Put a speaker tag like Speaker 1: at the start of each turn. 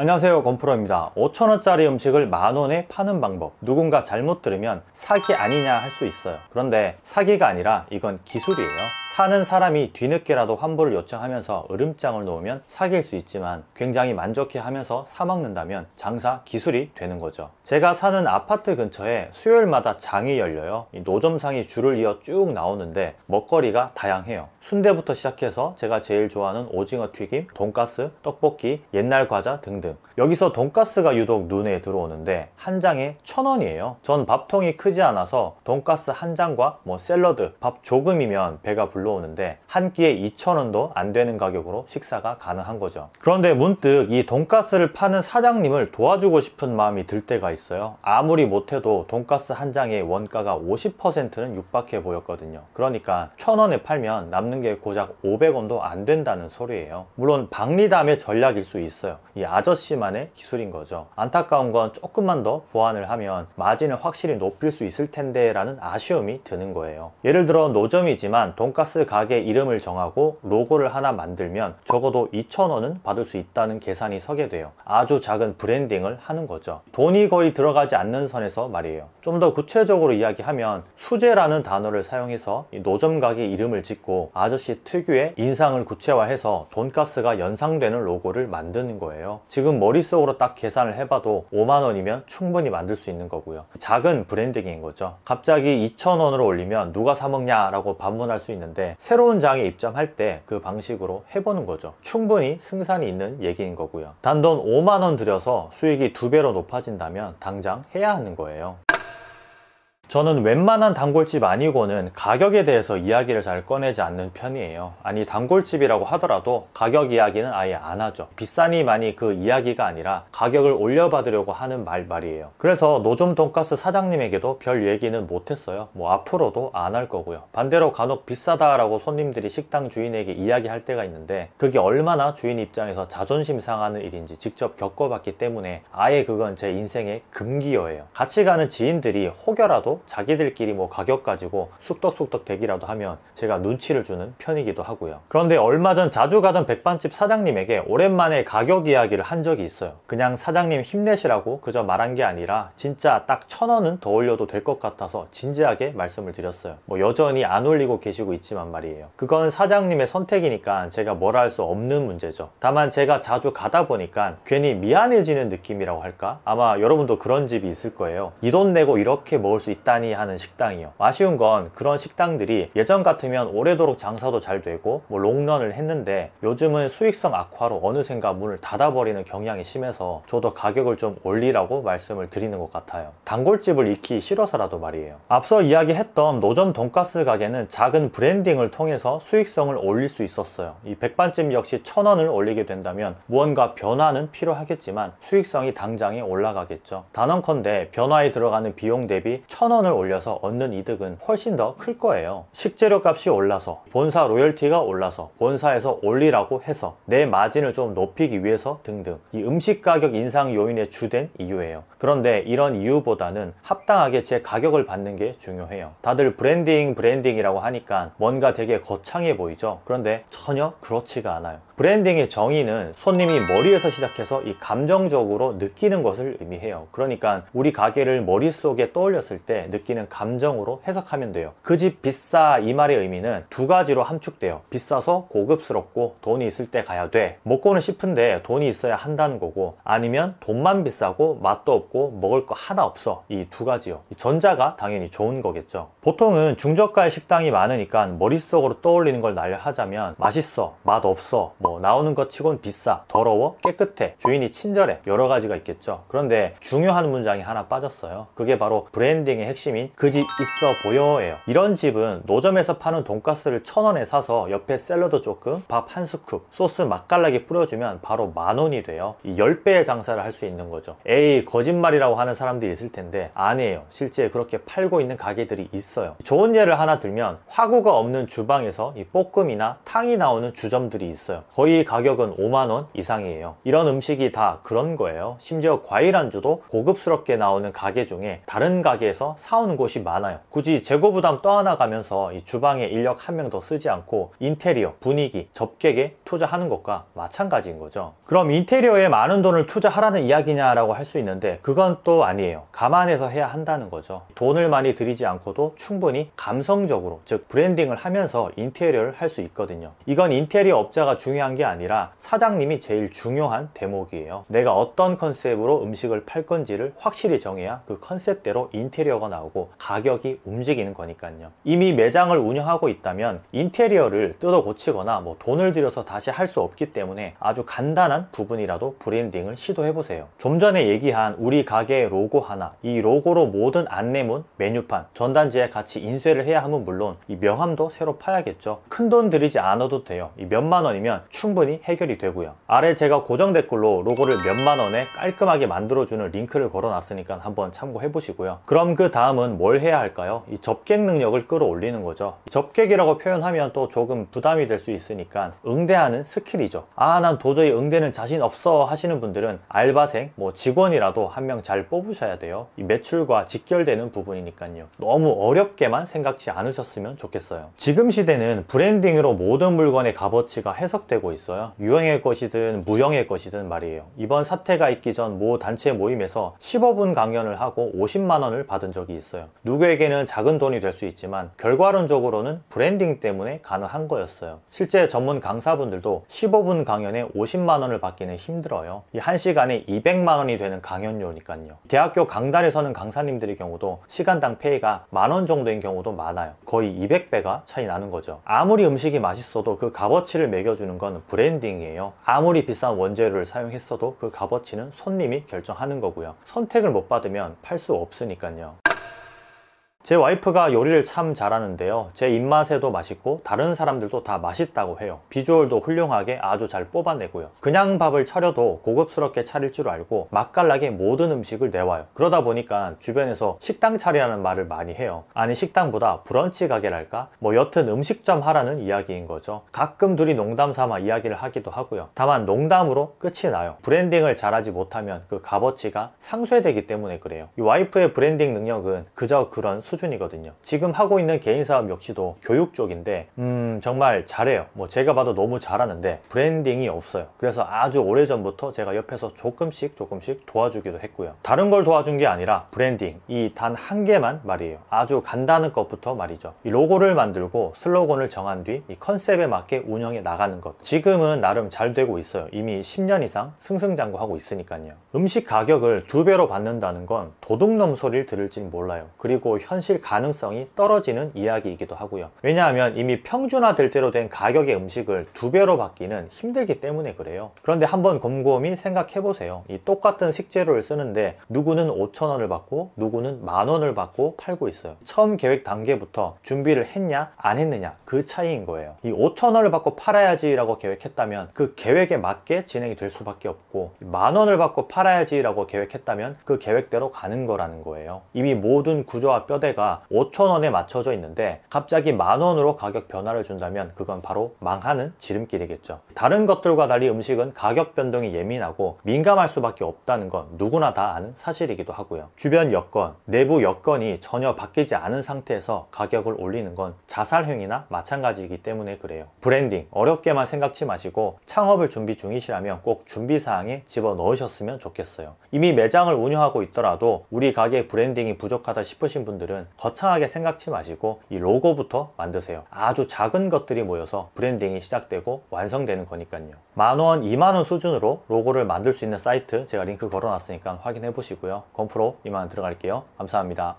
Speaker 1: 안녕하세요 건프로입니다 5천원짜리 음식을 만원에 파는 방법 누군가 잘못 들으면 사기 아니냐 할 수 있어요 그런데 사기가 아니라 이건 기술이에요 사는 사람이 뒤늦게라도 환불을 요청하면서 으름장을 놓으면 사기일 수 있지만 굉장히 만족해 하면서 사먹는다면 장사 기술이 되는 거죠 제가 사는 아파트 근처에 수요일마다 장이 열려요 이 노점상이 줄을 이어 쭉 나오는데 먹거리가 다양해요 순대부터 시작해서 제가 제일 좋아하는 오징어 튀김, 돈가스, 떡볶이, 옛날 과자 등등 세 여기서 돈가스가 유독 눈에 들어오는데 한 장에 천원이에요 전 밥통이 크지 않아서 돈가스 한 장과 뭐 샐러드 밥 조금이면 배가 불러오는데 한 끼에 2천원도 안 되는 가격으로 식사가 가능한 거죠 그런데 문득 이 돈가스를 파는 사장님을 도와주고 싶은 마음이 들 때가 있어요 아무리 못해도 돈가스 한 장의 원가가 50%는 육박해 보였거든요 그러니까 천원에 팔면 남는 게 고작 500원도 안 된다는 소리예요 물론 박리담의 전략일 수 있어요 이 아저씨 6시 만의 기술인 거죠 안타까운 건 조금만 더 보완을 하면 마진을 확실히 높일 수 있을 텐데 라는 아쉬움이 드는 거예요 예를 들어 노점이지만 돈가스 가게 이름을 정하고 로고를 하나 만들면 적어도 2,000원은 받을 수 있다는 계산이 서게 돼요 아주 작은 브랜딩을 하는 거죠 돈이 거의 들어가지 않는 선에서 말이에요 좀 더 구체적으로 이야기하면 수제라는 단어를 사용해서 노점 가게 이름을 짓고 아저씨 특유의 인상을 구체화해서 돈가스가 연상되는 로고를 만드는 거예요 지금 머릿속으로 딱 계산을 해봐도 5만원이면 충분히 만들 수 있는 거고요 작은 브랜딩인 거죠 갑자기 2천원으로 올리면 누가 사 먹냐 라고 반문할 수 있는데 새로운 장에 입점할 때 그 방식으로 해보는 거죠 충분히 승산이 있는 얘기인 거고요 단돈 5만원 들여서 수익이 두배로 높아진다면 당장 해야 하는 거예요 저는 웬만한 단골집 아니고는 가격에 대해서 이야기를 잘 꺼내지 않는 편이에요 아니 단골집이라고 하더라도 가격 이야기는 아예 안 하죠 비싸니 많이 그 이야기가 아니라 가격을 올려받으려고 하는 말 말이에요 그래서 노점 돈가스 사장님에게도 별 얘기는 못했어요 뭐 앞으로도 안 할 거고요 반대로 간혹 비싸다라고 손님들이 식당 주인에게 이야기할 때가 있는데 그게 얼마나 주인 입장에서 자존심 상하는 일인지 직접 겪어봤기 때문에 아예 그건 제 인생의 금기어예요 같이 가는 지인들이 혹여라도 자기들끼리 뭐 가격 가지고 쑥덕쑥덕 대기라도 하면 제가 눈치를 주는 편이기도 하고요 그런데 얼마 전 자주 가던 백반집 사장님에게 오랜만에 가격 이야기를 한 적이 있어요 그냥 사장님 힘내시라고 그저 말한 게 아니라 진짜 딱 천 원은 더 올려도 될 것 같아서 진지하게 말씀을 드렸어요 뭐 여전히 안 올리고 계시고 있지만 말이에요 그건 사장님의 선택이니까 제가 뭐라 할 수 없는 문제죠 다만 제가 자주 가다 보니까 괜히 미안해지는 느낌이라고 할까 아마 여러분도 그런 집이 있을 거예요 이 돈 내고 이렇게 먹을 수 있다 간단히 하는 식당이요 아쉬운 건 그런 식당들이 예전 같으면 오래도록 장사도 잘 되고 뭐 롱런을 했는데 요즘은 수익성 악화로 어느샌가 문을 닫아버리는 경향이 심해서 저도 가격을 좀 올리라고 말씀을 드리는 것 같아요 단골집을 익히 싫어서라도 말이에요 앞서 이야기했던 노점 돈가스 가게는 작은 브랜딩을 통해서 수익성을 올릴 수 있었어요 이 백반집 역시 천원을 올리게 된다면 무언가 변화는 필요하겠지만 수익성이 당장에 올라가겠죠 단언컨대 변화에 들어가는 비용 대비 천원 1을 올려서 얻는 이득은 훨씬 더 클 거예요 식재료 값이 올라서 본사 로열티가 올라서 본사에서 올리라고 해서 내 마진을 좀 높이기 위해서 등등 이 음식 가격 인상 요인의 주된 이유예요 그런데 이런 이유보다는 합당하게 제 가격을 받는 게 중요해요 다들 브랜딩 브랜딩이라고 하니까 뭔가 되게 거창해 보이죠 그런데 전혀 그렇지가 않아요 브랜딩의 정의는 손님이 머리에서 시작해서 이 감정적으로 느끼는 것을 의미해요 그러니까 우리 가게를 머릿속에 떠올렸을 때 느끼는 감정으로 해석하면 돼요 그 집 비싸 이 말의 의미는 두 가지로 함축돼요 비싸서 고급스럽고 돈이 있을 때 가야 돼 먹고는 싶은데 돈이 있어야 한다는 거고 아니면 돈만 비싸고 맛도 없고 먹을 거 하나 없어 이 두 가지요 이 전자가 당연히 좋은 거겠죠 보통은 중저가의 식당이 많으니까 머릿속으로 떠올리는 걸 날려하자면 맛있어 맛없어 뭐 나오는 것 치곤 비싸 더러워 깨끗해 주인이 친절해 여러 가지가 있겠죠 그런데 중요한 문장이 하나 빠졌어요 그게 바로 브랜딩의 핵심인 그 집 있어 보여예요 이런 집은 노점에서 파는 돈가스를 천원에 사서 옆에 샐러드 조금, 밥 한 스쿱, 소스 맛깔나게 뿌려주면 바로 만원이 돼요 이 10배의 장사를 할 수 있는 거죠 에이 거짓말이라고 하는 사람들이 있을 텐데 아니에요 실제 그렇게 팔고 있는 가게들이 있어요 좋은 예를 하나 들면 화구가 없는 주방에서 이 볶음이나 탕이 나오는 주점들이 있어요 거의 가격은 5만원 이상이에요 이런 음식이 다 그런 거예요 심지어 과일 안주도 고급스럽게 나오는 가게 중에 다른 가게에서 사오는 곳이 많아요 굳이 재고 부담 떠안아가면서 이 주방에 인력 한 명 더 쓰지 않고 인테리어, 분위기, 접객에 투자하는 것과 마찬가지인 거죠 그럼 인테리어에 많은 돈을 투자하라는 이야기냐라고 할 수 있는데 그건 또 아니에요 감안해서 해야 한다는 거죠 돈을 많이 들이지 않고도 충분히 감성적으로 즉 브랜딩을 하면서 인테리어를 할 수 있거든요 이건 인테리어 업자가 중요한 게 아니라 사장님이 제일 중요한 대목이에요 내가 어떤 컨셉으로 음식을 팔 건지를 확실히 정해야 그 컨셉대로 인테리어가 나오고 가격이 움직이는 거니까요 이미 매장을 운영하고 있다면 인테리어를 뜯어 고치거나 뭐 돈을 들여서 다시 할 수 없기 때문에 아주 간단한 부분이라도 브랜딩을 시도해 보세요 좀 전에 얘기한 우리 가게의 로고 하나 이 로고로 모든 안내문 메뉴판 전단지에 같이 인쇄를 해야 함은 물론 이 명함도 새로 파야겠죠 큰돈 들이지 않아도 돼요 이 몇만 원이면 충분히 해결이 되고요 아래 제가 고정 댓글로 로고를 몇만 원에 깔끔하게 만들어주는 링크를 걸어놨으니까 한번 참고해 보시고요 그럼 그 다음 다음은 뭘 해야 할까요? 이 접객 능력을 끌어올리는 거죠. 접객이라고 표현하면 또 조금 부담이 될 수 있으니까 응대하는 스킬이죠. 아, 난 도저히 응대는 자신 없어 하시는 분들은 알바생, 뭐 직원이라도 한 명 잘 뽑으셔야 돼요. 이 매출과 직결되는 부분이니까요. 너무 어렵게만 생각지 않으셨으면 좋겠어요. 지금 시대는 브랜딩으로 모든 물건의 값어치가 해석되고 있어요. 유형의 것이든 무형의 것이든 말이에요. 이번 사태가 있기 전 모 단체 모임에서 15분 강연을 하고 50만 원을 받은 적이 적이 있어요 누구에게는 작은 돈이 될 수 있지만 결과론적으로는 브랜딩 때문에 가능한 거였어요 실제 전문 강사분들도 15분 강연에 50만 원을 받기는 힘들어요 이 1시간에 200만 원이 되는 강연료니까요 대학교 강단에 서는 강사님들의 경우도 시간당 페이가 만원 정도인 경우도 많아요 거의 200배가 차이 나는 거죠 아무리 음식이 맛있어도 그 값어치를 매겨주는 건 브랜딩이에요 아무리 비싼 원재료를 사용했어도 그 값어치는 손님이 결정하는 거고요 선택을 못 받으면 팔 수 없으니까요 제 와이프가 요리를 참 잘하는데요 제 입맛에도 맛있고 다른 사람들도 다 맛있다고 해요 비주얼도 훌륭하게 아주 잘 뽑아내고요 그냥 밥을 차려도 고급스럽게 차릴 줄 알고 맛깔나게 모든 음식을 내와요 그러다 보니까 주변에서 식당 차리라는 말을 많이 해요 아니 식당보다 브런치 가게랄까? 뭐 여튼 음식점 하라는 이야기인 거죠 가끔 둘이 농담 삼아 이야기를 하기도 하고요 다만 농담으로 끝이 나요 브랜딩을 잘하지 못하면 그 값어치가 상쇄되기 때문에 그래요 이 와이프의 브랜딩 능력은 그저 그런 수준이거든요 지금 하고 있는 개인 사업 역시도 교육 쪽인데 음 정말 잘해요 뭐 제가 봐도 너무 잘하는데 브랜딩이 없어요 그래서 아주 오래전부터 제가 옆에서 조금씩 조금씩 도와주기도 했고요 다른 걸 도와준 게 아니라 브랜딩 이 단 한 개만 말이에요 아주 간단한 것부터 말이죠 이 로고를 만들고 슬로건을 정한 뒤 이 컨셉에 맞게 운영해 나가는 것 지금은 나름 잘 되고 있어요 이미 10년 이상 승승장구하고 있으니까요 음식 가격을 두 배로 받는다는 건 도둑놈 소리를 들을진 몰라요 그리고 현 현실 가능성이 떨어지는 이야기이기도 하고요 왜냐하면 이미 평준화 될 대로 된 가격의 음식을 두 배로 받기는 힘들기 때문에 그래요 그런데 한번 곰곰이 생각해보세요 이 똑같은 식재료를 쓰는데 누구는 5천원을 받고 누구는 만원을 받고 팔고 있어요 처음 계획 단계부터 준비를 했냐 안 했느냐 그 차이인 거예요 이 5천원을 받고 팔아야지 라고 계획했다면 그 계획에 맞게 진행이 될 수밖에 없고 만원을 받고 팔아야지 라고 계획했다면 그 계획대로 가는 거라는 거예요 이미 모든 구조와 뼈대 소재가 5천원에 맞춰져 있는데 갑자기 만원으로 가격 변화를 준다면 그건 바로 망하는 지름길이겠죠. 다른 것들과 달리 음식은 가격 변동이 예민하고 민감할 수밖에 없다는 건 누구나 다 아는 사실이기도 하고요. 주변 여건, 내부 여건이 전혀 바뀌지 않은 상태에서 가격을 올리는 건자살형이나 마찬가지이기 때문에 그래요. 브랜딩, 어렵게만 생각지 마시고 창업을 준비 중이시라면 꼭 준비사항에 집어넣으셨으면 좋겠어요. 이미 매장을 운영하고 있더라도 우리 가게 브랜딩이 부족하다 싶으신 분들은 때는 거창하게 생각치 마시고 이 로고부터 만드세요 아주 작은 것들이 모여서 브랜딩이 시작되고 완성되는 거니까요 만원, 이만원 수준으로 로고를 만들 수 있는 사이트 제가 링크 걸어놨으니까 확인해 보시고요 건프로 이만 들어갈게요 감사합니다